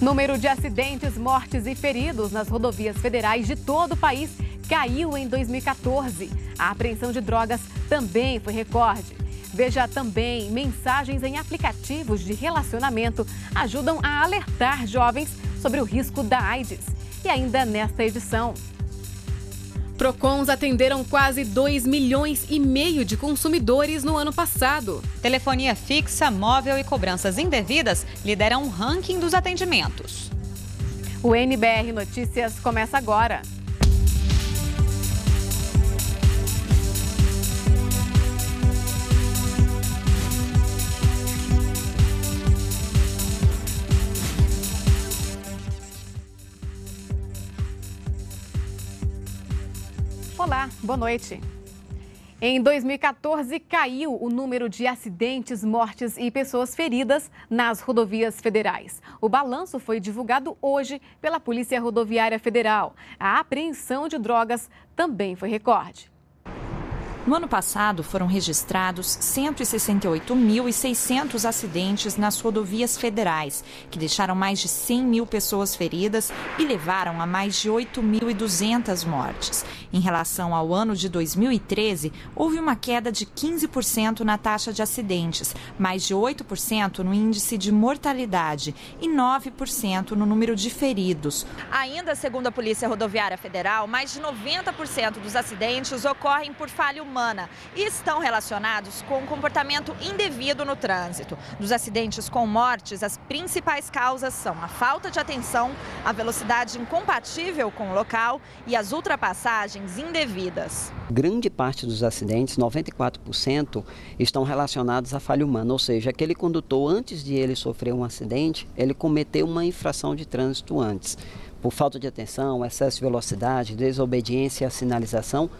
Número de acidentes, mortes e feridos nas rodovias federais de todo o país caiu em 2014. A apreensão de drogas também foi recorde. Veja também mensagens em aplicativos de relacionamento ajudam a alertar jovens sobre o risco da AIDS. E ainda nesta edição, PROCONs atenderam quase 2 milhões e meio de consumidores no ano passado. Telefonia fixa, móvel e cobranças indevidas lideram o ranking dos atendimentos. O NBR Notícias começa agora. Boa noite. Em 2014, caiu o número de acidentes, mortes e pessoas feridas nas rodovias federais. O balanço foi divulgado hoje pela Polícia Rodoviária Federal. A apreensão de drogas também foi recorde. No ano passado, foram registrados 168.600 acidentes nas rodovias federais, que deixaram mais de 100 mil pessoas feridas e levaram a mais de 8.200 mortes. Em relação ao ano de 2013, houve uma queda de 15% na taxa de acidentes, mais de 8% no índice de mortalidade e 9% no número de feridos. Ainda segundo a Polícia Rodoviária Federal, mais de 90% dos acidentes ocorrem por falha humana semana e estão relacionados com o comportamento indevido no trânsito. Dos acidentes com mortes, as principais causas são a falta de atenção, a velocidade incompatível com o local e as ultrapassagens indevidas. Grande parte dos acidentes, 94%, estão relacionados à falha humana, ou seja, aquele condutor, antes de ele sofrer um acidente, ele cometeu uma infração de trânsito antes por falta de atenção, excesso de velocidade, desobediência à sinalização,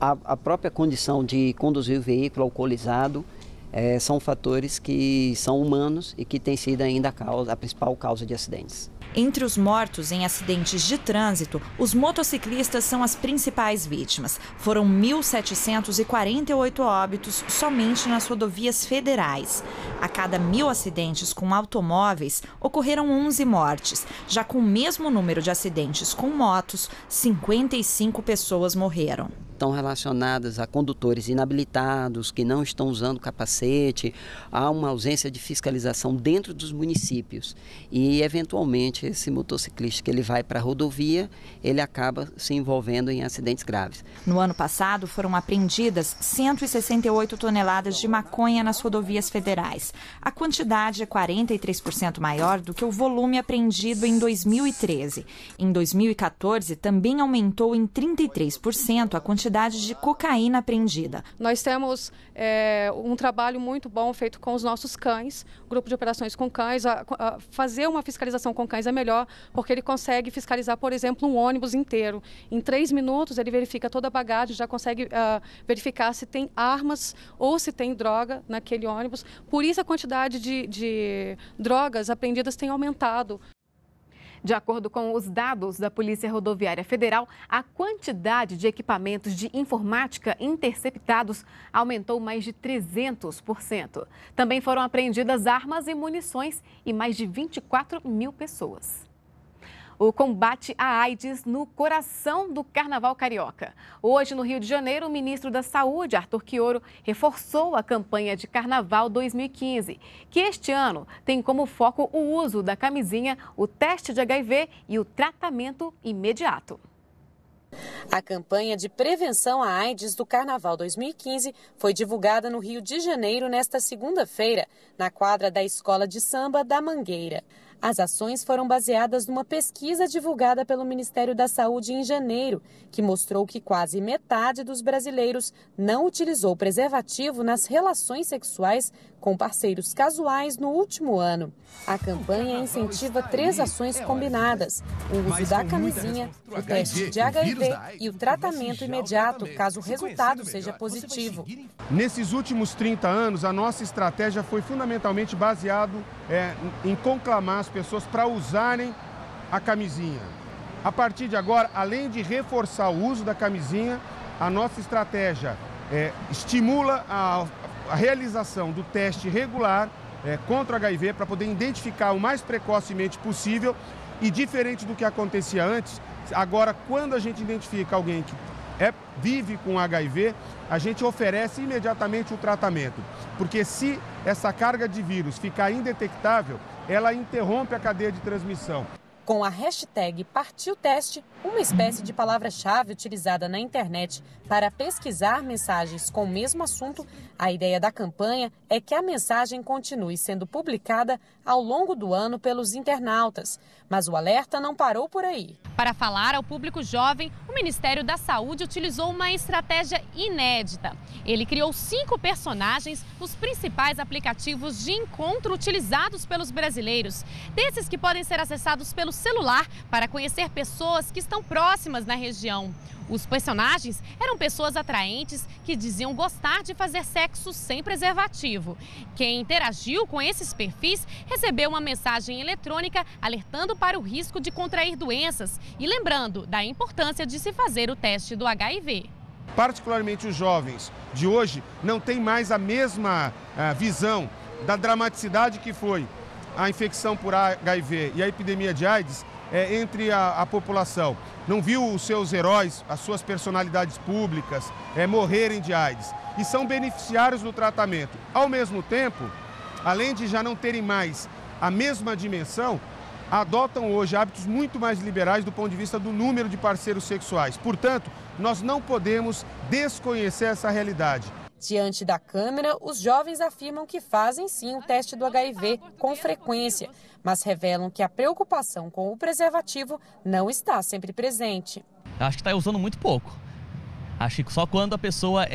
a, a própria condição de conduzir o veículo alcoolizado é, são fatores que são humanos e que têm sido ainda a, causa, a principal causa de acidentes. Entre os mortos em acidentes de trânsito, os motociclistas são as principais vítimas. Foram 1.748 óbitos somente nas rodovias federais. A cada mil acidentes com automóveis, ocorreram 11 mortes. Já com o mesmo número de acidentes com motos, 55 pessoas morreram estão relacionadas a condutores inabilitados, que não estão usando capacete, há uma ausência de fiscalização dentro dos municípios. E, eventualmente, esse motociclista que ele vai para a rodovia, ele acaba se envolvendo em acidentes graves. No ano passado, foram apreendidas 168 toneladas de maconha nas rodovias federais. A quantidade é 43% maior do que o volume apreendido em 2013. Em 2014, também aumentou em 33% a quantidade quantidade de cocaína apreendida. Nós temos é, um trabalho muito bom feito com os nossos cães, grupo de operações com cães. A, a fazer uma fiscalização com cães é melhor, porque ele consegue fiscalizar, por exemplo, um ônibus inteiro. Em três minutos, ele verifica toda a bagagem, já consegue uh, verificar se tem armas ou se tem droga naquele ônibus. Por isso, a quantidade de, de drogas apreendidas tem aumentado. De acordo com os dados da Polícia Rodoviária Federal, a quantidade de equipamentos de informática interceptados aumentou mais de 300%. Também foram apreendidas armas e munições e mais de 24 mil pessoas o combate à AIDS no coração do Carnaval Carioca. Hoje, no Rio de Janeiro, o ministro da Saúde, Arthur Quioro, reforçou a campanha de Carnaval 2015, que este ano tem como foco o uso da camisinha, o teste de HIV e o tratamento imediato. A campanha de prevenção à AIDS do Carnaval 2015 foi divulgada no Rio de Janeiro nesta segunda-feira, na quadra da Escola de Samba da Mangueira. As ações foram baseadas numa pesquisa divulgada pelo Ministério da Saúde em janeiro, que mostrou que quase metade dos brasileiros não utilizou preservativo nas relações sexuais com parceiros casuais no último ano. A campanha incentiva três ações combinadas: o uso da camisinha, o teste de HIV e o tratamento imediato, caso o resultado seja positivo. Nesses últimos 30 anos, a nossa estratégia foi fundamentalmente baseada é, em conclamar as pessoas para usarem a camisinha. A partir de agora, além de reforçar o uso da camisinha, a nossa estratégia é, estimula a, a, realização do teste regular é, contra o HIV para poder identificar o mais precocemente possível e diferente do que acontecia antes, agora quando a gente identifica alguém que é, vive com HIV, a gente oferece imediatamente o tratamento. Porque se essa carga de vírus ficar indetectável, ela interrompe a cadeia de transmissão. Com a hashtag Partiu Teste, uma espécie de palavra-chave utilizada na internet para pesquisar mensagens com o mesmo assunto, a ideia da campanha é que a mensagem continue sendo publicada ao longo do ano pelos internautas. Mas o alerta não parou por aí. Para falar ao público jovem, o Ministério da Saúde utilizou uma estratégia inédita. Ele criou cinco personagens nos principais aplicativos de encontro utilizados pelos brasileiros. Desses que podem ser acessados pelo celular para conhecer pessoas que estão estão próximas na região. Os personagens eram pessoas atraentes que diziam gostar de fazer sexo sem preservativo. Quem interagiu com esses perfis recebeu uma mensagem eletrônica alertando para o risco de contrair doenças e lembrando da importância de se fazer o teste do HIV. Particularmente os jovens de hoje não têm mais a mesma ah, visão da dramaticidade que foi a infecção por HIV e a epidemia de AIDS é, entre a, a, população. Não viu os seus heróis, as suas personalidades públicas é, morrerem de AIDS e são beneficiários do tratamento. Ao mesmo tempo, além de já não terem mais a mesma dimensão, adotam hoje hábitos muito mais liberais do ponto de vista do número de parceiros sexuais. Portanto, nós não podemos desconhecer essa realidade. Diante da câmera, os jovens afirmam que fazem sim o teste do HIV com frequência, mas revelam que a preocupação com o preservativo não está sempre presente. Acho que está usando muito pouco. Acho que só quando a pessoa é,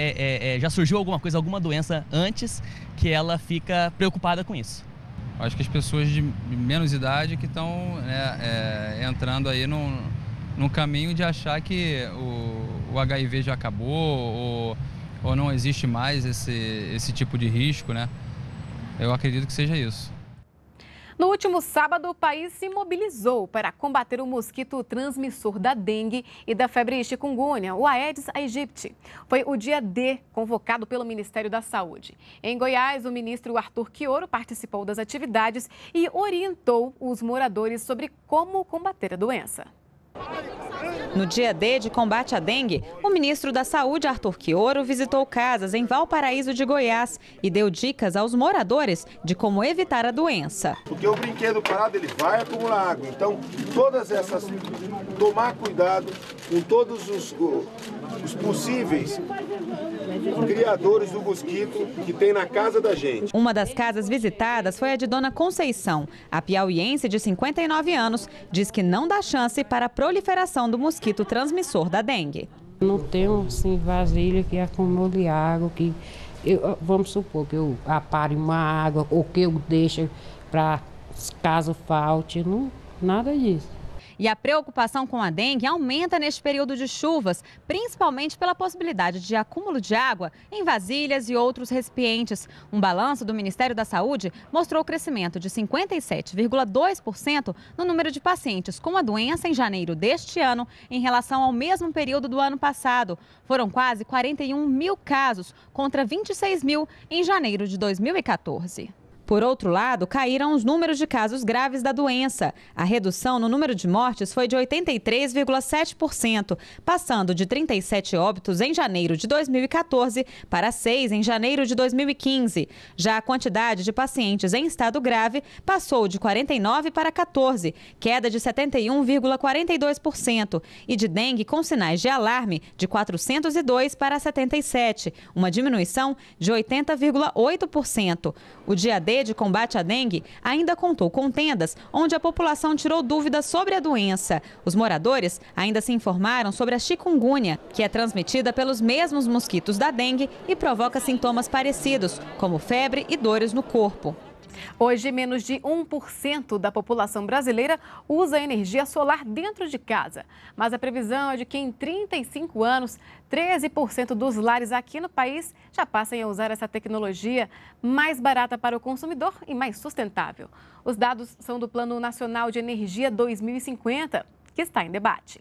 é, é, já surgiu alguma coisa, alguma doença antes, que ela fica preocupada com isso. Acho que as pessoas de menos idade que estão né, é, entrando aí num, num caminho de achar que o, o HIV já acabou, ou ou não existe mais esse, esse tipo de risco, né? Eu acredito que seja isso. No último sábado, o país se mobilizou para combater o mosquito transmissor da dengue e da febre chikungunya, o Aedes aegypti. Foi o dia D convocado pelo Ministério da Saúde. Em Goiás, o ministro Arthur Quioro participou das atividades e orientou os moradores sobre como combater a doença. No dia D de combate à dengue, o ministro da Saúde, Arthur Quioro, visitou casas em Valparaíso de Goiás e deu dicas aos moradores de como evitar a doença. Porque o brinquedo parado ele vai acumular água. Então, todas essas. tomar cuidado com todos os, os possíveis criadores do mosquito que tem na casa da gente. Uma das casas visitadas foi a de Dona Conceição. A piauiense de 59 anos diz que não dá chance para a proliferação do mosquito transmissor da dengue. Não tem assim, vasilha que acumule água, que eu, vamos supor que eu apare uma água ou que eu deixe para caso falte, não, nada disso. E a preocupação com a dengue aumenta neste período de chuvas, principalmente pela possibilidade de acúmulo de água em vasilhas e outros recipientes. Um balanço do Ministério da Saúde mostrou o crescimento de 57,2% no número de pacientes com a doença em janeiro deste ano em relação ao mesmo período do ano passado. Foram quase 41 mil casos contra 26 mil em janeiro de 2014. Por outro lado, caíram os números de casos graves da doença. A redução no número de mortes foi de 83,7%, passando de 37 óbitos em janeiro de 2014 para 6 em janeiro de 2015. Já a quantidade de pacientes em estado grave passou de 49 para 14, queda de 71,42%, e de dengue com sinais de alarme de 402 para 77, uma diminuição de 80,8%. O dia D de Combate à Dengue ainda contou com tendas onde a população tirou dúvidas sobre a doença. Os moradores ainda se informaram sobre a chikungunya, que é transmitida pelos mesmos mosquitos da dengue e provoca sintomas parecidos, como febre e dores no corpo. Hoje, menos de 1% da população brasileira usa energia solar dentro de casa. Mas a previsão é de que em 35 anos, 13% dos lares aqui no país já passem a usar essa tecnologia mais barata para o consumidor e mais sustentável. Os dados são do Plano Nacional de Energia 2050, que está em debate.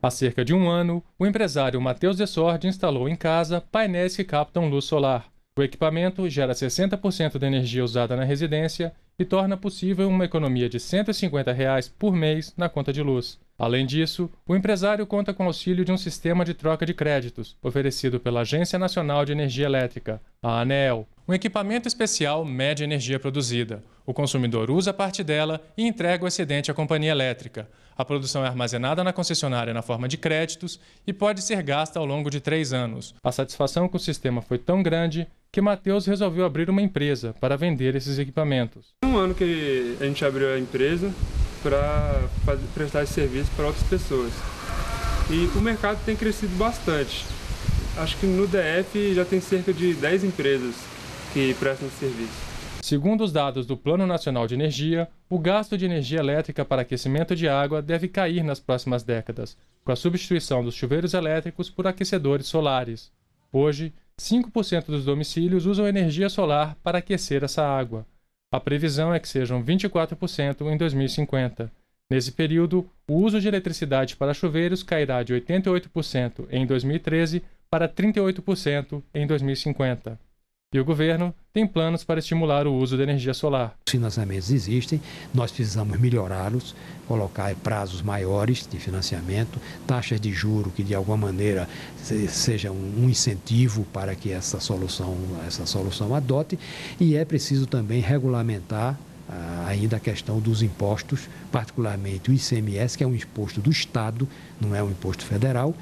Há cerca de um ano, o empresário Matheus Desord instalou em casa painéis que captam luz solar. O equipamento gera 60% da energia usada na residência e torna possível uma economia de R$ 150 reais por mês na conta de luz. Além disso, o empresário conta com auxílio de um sistema de troca de créditos, oferecido pela Agência Nacional de Energia Elétrica, a ANEEL. Um equipamento especial mede a energia produzida. O consumidor usa parte dela e entrega o excedente à companhia elétrica. A produção é armazenada na concessionária na forma de créditos e pode ser gasta ao longo de três anos. A satisfação com o sistema foi tão grande que Matheus resolveu abrir uma empresa para vender esses equipamentos. Um ano que a gente abriu a empresa, para prestar esse serviço para outras pessoas. E o mercado tem crescido bastante. Acho que no DF já tem cerca de 10 empresas que prestam esse serviço. Segundo os dados do Plano Nacional de Energia, o gasto de energia elétrica para aquecimento de água deve cair nas próximas décadas, com a substituição dos chuveiros elétricos por aquecedores solares. Hoje, 5% dos domicílios usam energia solar para aquecer essa água. A previsão é que sejam 24% em 2050. Nesse período, o uso de eletricidade para chuveiros cairá de 88% em 2013 para 38% em 2050. E o governo tem planos para estimular o uso da energia solar. Os financiamentos existem, nós precisamos melhorá-los, colocar prazos maiores de financiamento, taxas de juro que de alguma maneira seja um incentivo para que essa solução, essa solução adote, e é preciso também regulamentar ah, ainda a questão dos impostos, particularmente o ICMS, que é um imposto do Estado, não é um imposto federal,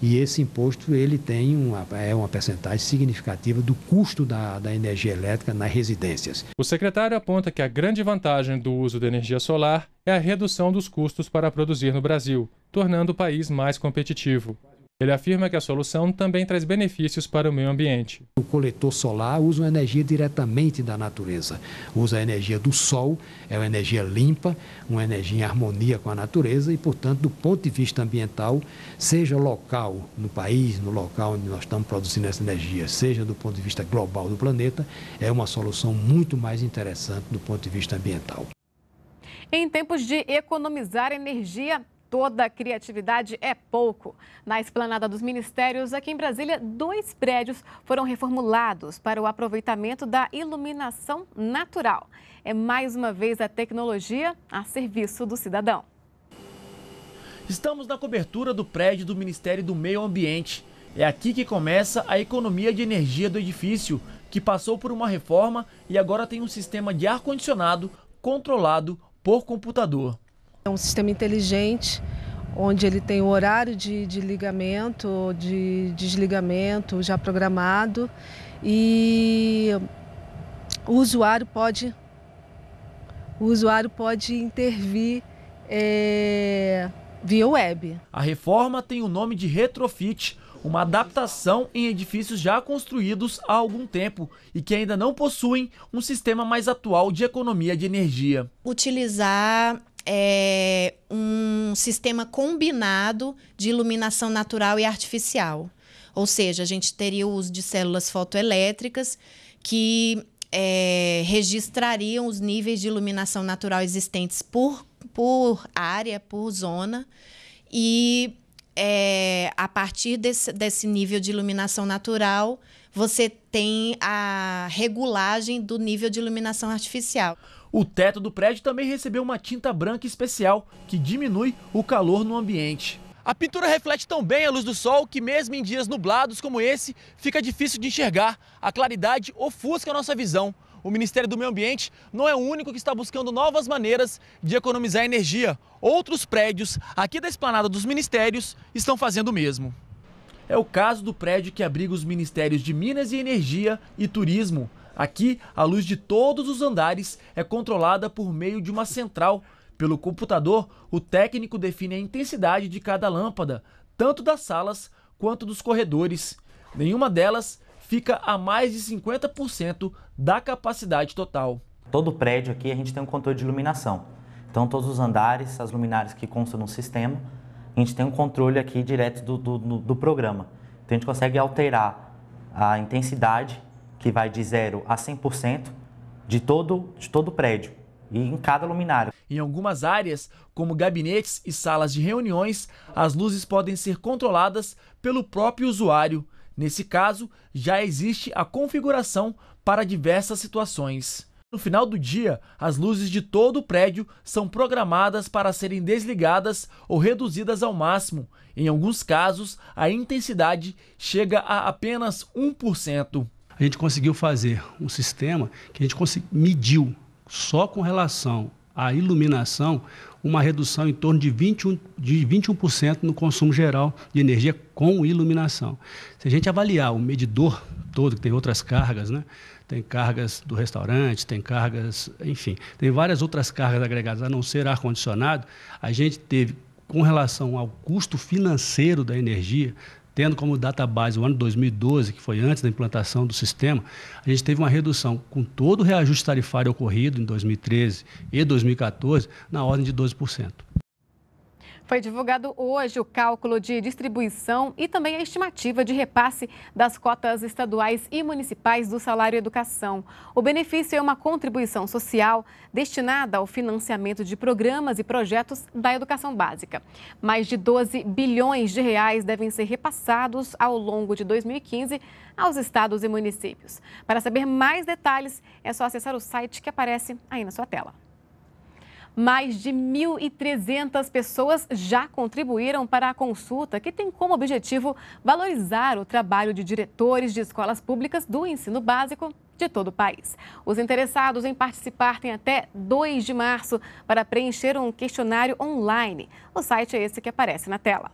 e esse imposto ele tem uma, é uma percentagem significativa do custo da, da energia elétrica nas residências. O secretário aponta que a grande vantagem do uso da energia solar é a redução dos custos para produzir no Brasil, tornando o país mais competitivo. Ele afirma que a solução também traz benefícios para o meio ambiente. O coletor solar usa uma energia diretamente da natureza. Usa a energia do sol, é uma energia limpa, uma energia em harmonia com a natureza e, portanto, do ponto de vista ambiental, seja local no país, no local onde nós estamos produzindo essa energia, seja do ponto de vista global do planeta, é uma solução muito mais interessante do ponto de vista ambiental. Em tempos de economizar energia, toda criatividade é pouco. Na esplanada dos ministérios, aqui em Brasília, dois prédios foram reformulados para o aproveitamento da iluminação natural. É mais uma vez a tecnologia a serviço do cidadão. Estamos na cobertura do prédio do Ministério do Meio Ambiente. É aqui que começa a economia de energia do edifício, que passou por uma reforma e agora tem um sistema de ar-condicionado controlado por computador. É um sistema inteligente onde ele tem o horário de, de ligamento, de desligamento já programado e o usuário pode, o usuário pode intervir é, via web. A reforma tem o nome de retrofit, uma adaptação em edifícios já construídos há algum tempo e que ainda não possuem um sistema mais atual de economia de energia. Utilizar é, um sistema combinado de iluminação natural e artificial. Ou seja, a gente teria o uso de células fotoelétricas que é, registrariam os níveis de iluminação natural existentes por, por área, por zona, e é, a partir desse, desse nível de iluminação natural você tem a regulagem do nível de iluminação artificial. O teto do prédio também recebeu uma tinta branca especial, que diminui o calor no ambiente. A pintura reflete tão bem a luz do sol que, mesmo em dias nublados como esse, fica difícil de enxergar. A claridade ofusca a nossa visão. O Ministério do Meio Ambiente não é o único que está buscando novas maneiras de economizar energia. Outros prédios aqui da esplanada dos ministérios estão fazendo o mesmo. É o caso do prédio que abriga os Ministérios de Minas e Energia e Turismo. Aqui, a luz de todos os andares é controlada por meio de uma central. Pelo computador, o técnico define a intensidade de cada lâmpada, tanto das salas quanto dos corredores. Nenhuma delas fica a mais de 50% da capacidade total. Todo prédio aqui a gente tem um controle de iluminação. Então, todos os andares, as luminárias que constam no sistema, a gente tem um controle aqui direto do, do, do programa. Então a gente consegue alterar a intensidade, que vai de 0 a 100% de todo, de todo o prédio e em cada luminário. Em algumas áreas, como gabinetes e salas de reuniões, as luzes podem ser controladas pelo próprio usuário. Nesse caso, já existe a configuração para diversas situações. No final do dia, as luzes de todo o prédio são programadas para serem desligadas ou reduzidas ao máximo. Em alguns casos, a intensidade chega a apenas 1%. A gente conseguiu fazer um sistema que a gente mediu só com relação à iluminação uma redução em torno de 21%, de 21 no consumo geral de energia com iluminação. Se a gente avaliar o medidor todo, que tem outras cargas, né? tem cargas do restaurante, tem cargas, enfim, tem várias outras cargas agregadas, a não ser ar-condicionado. A gente teve, com relação ao custo financeiro da energia, tendo como data base o ano 2012, que foi antes da implantação do sistema, a gente teve uma redução com todo o reajuste tarifário ocorrido em 2013 e 2014, na ordem de 12%. Foi divulgado hoje o cálculo de distribuição e também a estimativa de repasse das cotas estaduais e municipais do salário educação. O benefício é uma contribuição social destinada ao financiamento de programas e projetos da educação básica. Mais de 12 bilhões de reais devem ser repassados ao longo de 2015 aos estados e municípios. Para saber mais detalhes, é só acessar o site que aparece aí na sua tela. Mais de 1.300 pessoas já contribuíram para a consulta, que tem como objetivo valorizar o trabalho de diretores de escolas públicas do ensino básico de todo o país. Os interessados em participar têm até 2 de março para preencher um questionário online. O site é esse que aparece na tela.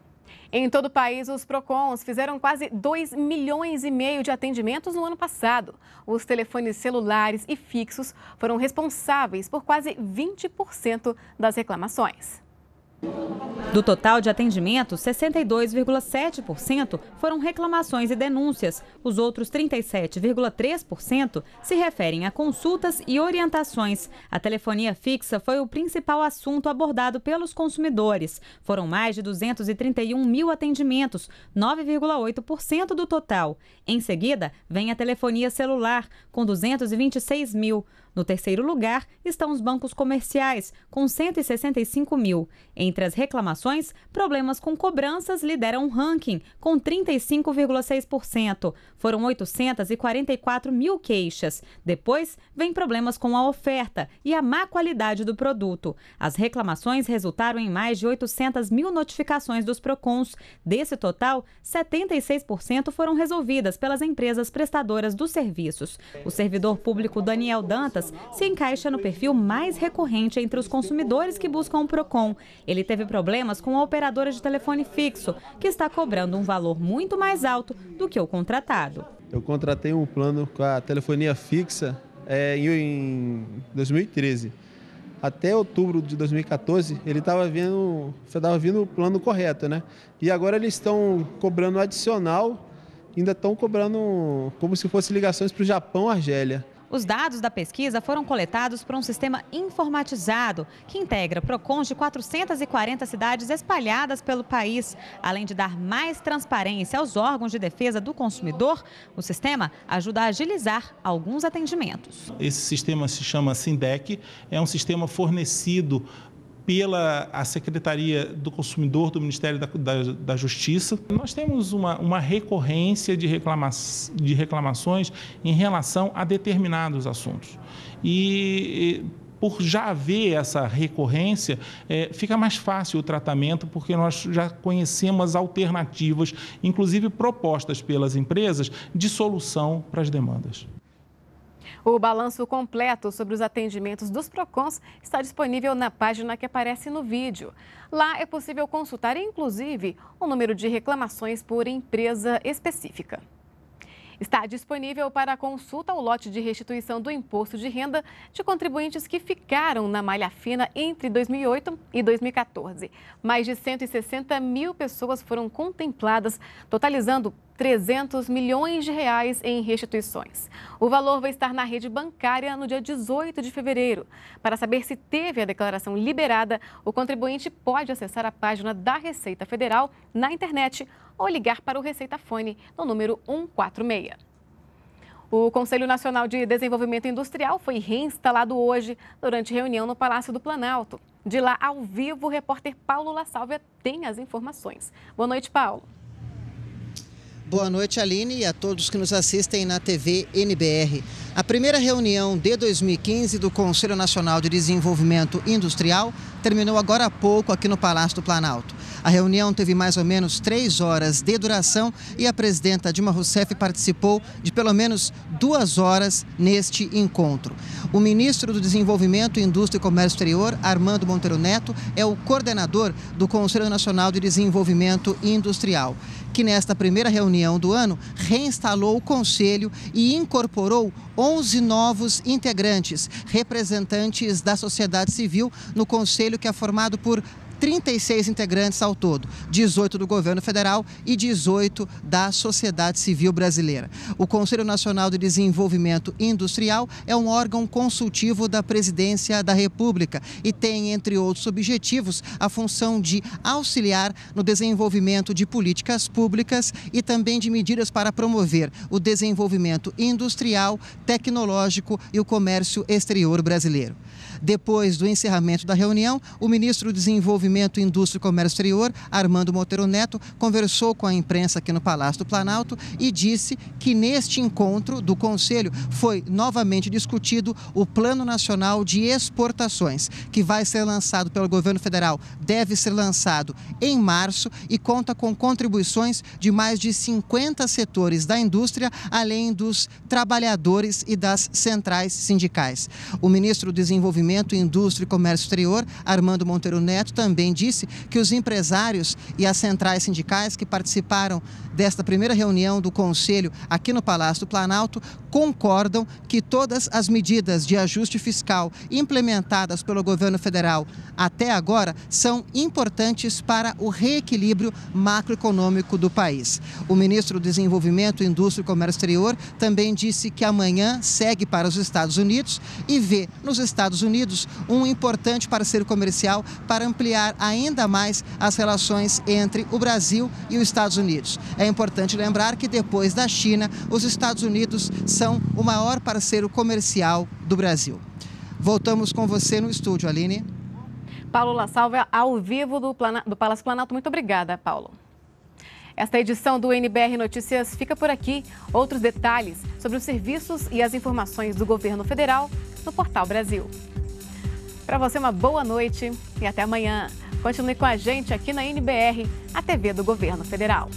Em todo o país, os PROCONs fizeram quase 2 milhões e meio de atendimentos no ano passado. Os telefones celulares e fixos foram responsáveis por quase 20% das reclamações. Do total de atendimentos, 62,7% foram reclamações e denúncias. Os outros 37,3% se referem a consultas e orientações. A telefonia fixa foi o principal assunto abordado pelos consumidores. Foram mais de 231 mil atendimentos, 9,8% do total. Em seguida, vem a telefonia celular, com 226 mil. No terceiro lugar estão os bancos comerciais, com 165 mil. Entre as reclamações, problemas com cobranças lideram o ranking, com 35,6%. Foram 844 mil queixas. Depois, vem problemas com a oferta e a má qualidade do produto. As reclamações resultaram em mais de 800 mil notificações dos PROCONs. Desse total, 76% foram resolvidas pelas empresas prestadoras dos serviços. O servidor público Daniel Dantas se encaixa no perfil mais recorrente entre os consumidores que buscam o Procon. Ele teve problemas com a operadora de telefone fixo, que está cobrando um valor muito mais alto do que o contratado. Eu contratei um plano com a telefonia fixa é, em 2013 até outubro de 2014, ele estava vindo, estava vindo o plano correto, né? E agora eles estão cobrando adicional, ainda estão cobrando como se fosse ligações para o Japão, Argélia. Os dados da pesquisa foram coletados por um sistema informatizado que integra PROCONs de 440 cidades espalhadas pelo país. Além de dar mais transparência aos órgãos de defesa do consumidor, o sistema ajuda a agilizar alguns atendimentos. Esse sistema se chama SINDEC, é um sistema fornecido pela a Secretaria do Consumidor do Ministério da, da, da Justiça. Nós temos uma, uma recorrência de, reclama, de reclamações em relação a determinados assuntos. E, e por já haver essa recorrência, é, fica mais fácil o tratamento, porque nós já conhecemos alternativas, inclusive propostas pelas empresas, de solução para as demandas. O balanço completo sobre os atendimentos dos PROCONs está disponível na página que aparece no vídeo. Lá é possível consultar, inclusive, o número de reclamações por empresa específica. Está disponível para consulta o lote de restituição do imposto de renda de contribuintes que ficaram na malha fina entre 2008 e 2014. Mais de 160 mil pessoas foram contempladas, totalizando 300 milhões de reais em restituições. O valor vai estar na rede bancária no dia 18 de fevereiro. Para saber se teve a declaração liberada, o contribuinte pode acessar a página da Receita Federal na internet ou ligar para o Receita Fone no número 146. O Conselho Nacional de Desenvolvimento Industrial foi reinstalado hoje durante reunião no Palácio do Planalto. De lá, ao vivo, o repórter Paulo La Sálvia tem as informações. Boa noite, Paulo. Boa noite, Aline, e a todos que nos assistem na TV NBR. A primeira reunião de 2015 do Conselho Nacional de Desenvolvimento Industrial terminou agora há pouco aqui no Palácio do Planalto. A reunião teve mais ou menos três horas de duração e a presidenta Dilma Rousseff participou de pelo menos duas horas neste encontro. O ministro do Desenvolvimento, Indústria e Comércio Exterior, Armando Monteiro Neto, é o coordenador do Conselho Nacional de Desenvolvimento Industrial, que nesta primeira reunião do ano reinstalou o Conselho e incorporou 11 novos integrantes, representantes da sociedade civil, no Conselho que é formado por 36 integrantes ao todo, 18 do governo federal e 18 da sociedade civil brasileira. O Conselho Nacional de Desenvolvimento Industrial é um órgão consultivo da Presidência da República e tem, entre outros objetivos, a função de auxiliar no desenvolvimento de políticas públicas e também de medidas para promover o desenvolvimento industrial, tecnológico e o comércio exterior brasileiro. Depois do encerramento da reunião, o ministro do Desenvolvimento Desenvolvimento, Indústria e Comércio Exterior, Armando Monteiro Neto, conversou com a imprensa aqui no Palácio do Planalto e disse que neste encontro do Conselho foi novamente discutido o Plano Nacional de Exportações, que vai ser lançado pelo governo federal, deve ser lançado em março e conta com contribuições de mais de 50 setores da indústria, além dos trabalhadores e das centrais sindicais. O ministro do Desenvolvimento, Indústria e Comércio Exterior, Armando Monteiro Neto, também bem disse que os empresários e as centrais sindicais que participaram desta primeira reunião do Conselho aqui no Palácio do Planalto concordam que todas as medidas de ajuste fiscal implementadas pelo governo federal até agora são importantes para o reequilíbrio macroeconômico do país. O ministro do Desenvolvimento, Indústria e Comércio Exterior também disse que amanhã segue para os Estados Unidos e vê nos Estados Unidos um importante parceiro comercial para ampliar ainda mais as relações entre o Brasil e os Estados Unidos. É importante lembrar que depois da China, os Estados Unidos são o maior parceiro comercial do Brasil. Voltamos com você no estúdio, Aline. Paulo La Salva, ao vivo do, do Palácio Planalto. Muito obrigada, Paulo. Esta edição do NBR Notícias fica por aqui. Outros detalhes sobre os serviços e as informações do governo federal no Portal Brasil. Para você, uma boa noite e até amanhã. Continue com a gente aqui na NBR, a TV do Governo Federal.